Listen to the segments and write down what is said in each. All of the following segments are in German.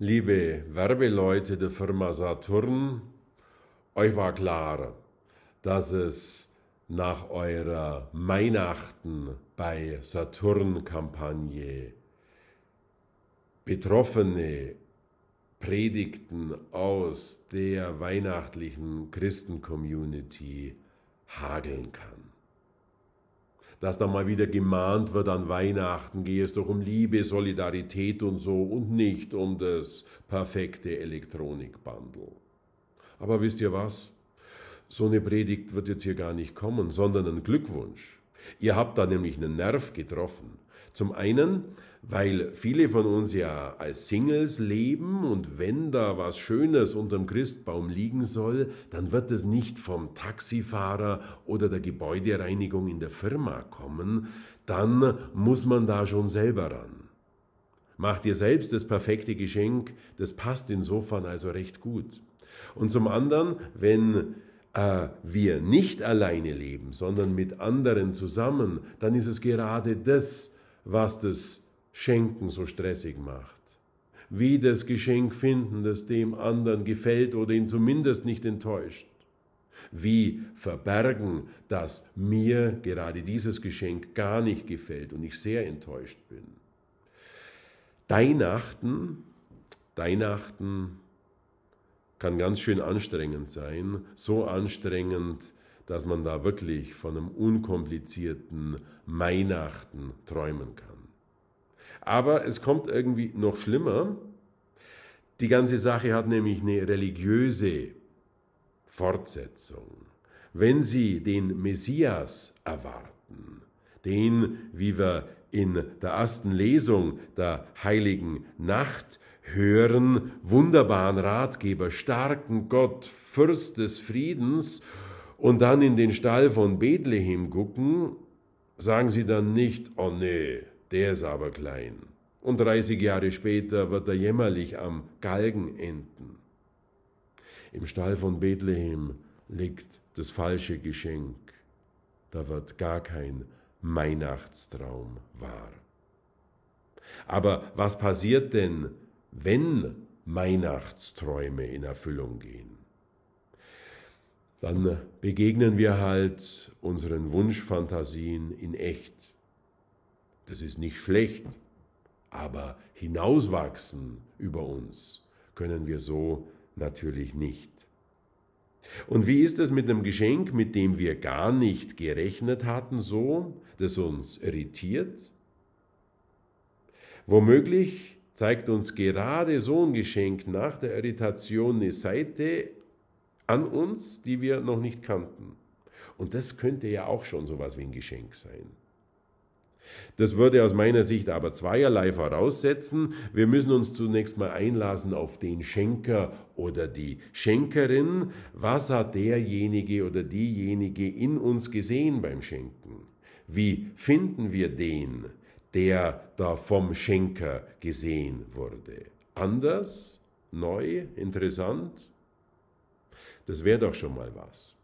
Liebe Werbeleute der Firma Saturn, euch war klar, dass es nach eurer Weihnachten bei Saturn-Kampagne Betroffene Predigten aus der weihnachtlichen Christen-Community hageln kann dass da mal wieder gemahnt wird an Weihnachten, gehe es doch um Liebe, Solidarität und so und nicht um das perfekte Elektronikbundle. Aber wisst ihr was? So eine Predigt wird jetzt hier gar nicht kommen, sondern ein Glückwunsch. Ihr habt da nämlich einen Nerv getroffen. Zum einen, weil viele von uns ja als Singles leben und wenn da was Schönes unterm Christbaum liegen soll, dann wird es nicht vom Taxifahrer oder der Gebäudereinigung in der Firma kommen, dann muss man da schon selber ran. Mach dir selbst das perfekte Geschenk, das passt insofern also recht gut. Und zum anderen, wenn äh, wir nicht alleine leben, sondern mit anderen zusammen, dann ist es gerade das, was das Schenken so stressig macht. Wie das Geschenk finden, das dem anderen gefällt oder ihn zumindest nicht enttäuscht. Wie verbergen, dass mir gerade dieses Geschenk gar nicht gefällt und ich sehr enttäuscht bin. Weihnachten, Weihnachten kann ganz schön anstrengend sein, so anstrengend, dass man da wirklich von einem unkomplizierten Weihnachten träumen kann. Aber es kommt irgendwie noch schlimmer. Die ganze Sache hat nämlich eine religiöse Fortsetzung. Wenn Sie den Messias erwarten, den, wie wir in der ersten Lesung der heiligen Nacht hören, wunderbaren Ratgeber, starken Gott, Fürst des Friedens und dann in den Stall von Bethlehem gucken, sagen sie dann nicht, oh nee, der ist aber klein. Und 30 Jahre später wird er jämmerlich am Galgen enden. Im Stall von Bethlehem liegt das falsche Geschenk. Da wird gar kein Weihnachtstraum wahr. Aber was passiert denn, wenn Weihnachtsträume in Erfüllung gehen? dann begegnen wir halt unseren Wunschfantasien in echt. Das ist nicht schlecht, aber hinauswachsen über uns können wir so natürlich nicht. Und wie ist es mit einem Geschenk, mit dem wir gar nicht gerechnet hatten, so, das uns irritiert? Womöglich zeigt uns gerade so ein Geschenk nach der Irritation eine Seite an uns, die wir noch nicht kannten. Und das könnte ja auch schon so was wie ein Geschenk sein. Das würde aus meiner Sicht aber zweierlei voraussetzen. Wir müssen uns zunächst mal einlassen auf den Schenker oder die Schenkerin. Was hat derjenige oder diejenige in uns gesehen beim Schenken? Wie finden wir den, der da vom Schenker gesehen wurde? Anders? Neu? Interessant? Das wäre doch schon mal was.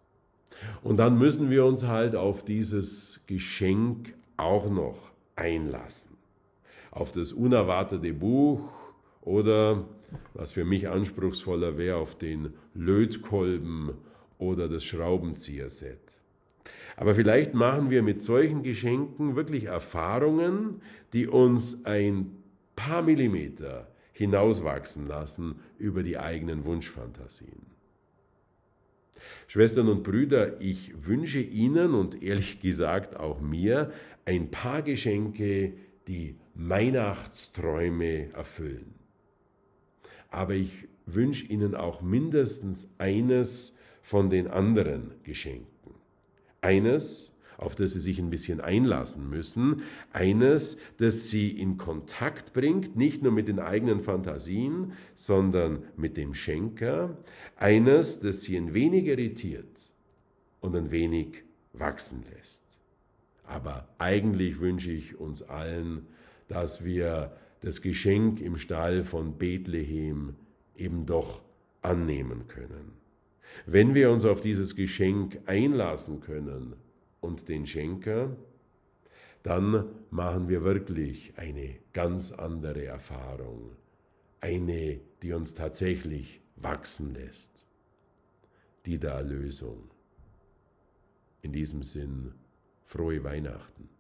Und dann müssen wir uns halt auf dieses Geschenk auch noch einlassen. Auf das unerwartete Buch oder, was für mich anspruchsvoller wäre, auf den Lötkolben oder das Schraubenzieherset. Aber vielleicht machen wir mit solchen Geschenken wirklich Erfahrungen, die uns ein paar Millimeter hinauswachsen lassen über die eigenen Wunschfantasien. Schwestern und Brüder, ich wünsche Ihnen und ehrlich gesagt auch mir ein paar Geschenke, die Weihnachtsträume erfüllen. Aber ich wünsche Ihnen auch mindestens eines von den anderen Geschenken. Eines, auf das sie sich ein bisschen einlassen müssen. Eines, das sie in Kontakt bringt, nicht nur mit den eigenen Fantasien, sondern mit dem Schenker. Eines, das sie ein wenig irritiert und ein wenig wachsen lässt. Aber eigentlich wünsche ich uns allen, dass wir das Geschenk im Stall von Bethlehem eben doch annehmen können. Wenn wir uns auf dieses Geschenk einlassen können, und den Schenker, dann machen wir wirklich eine ganz andere Erfahrung, eine, die uns tatsächlich wachsen lässt, die der Erlösung. In diesem Sinn, frohe Weihnachten.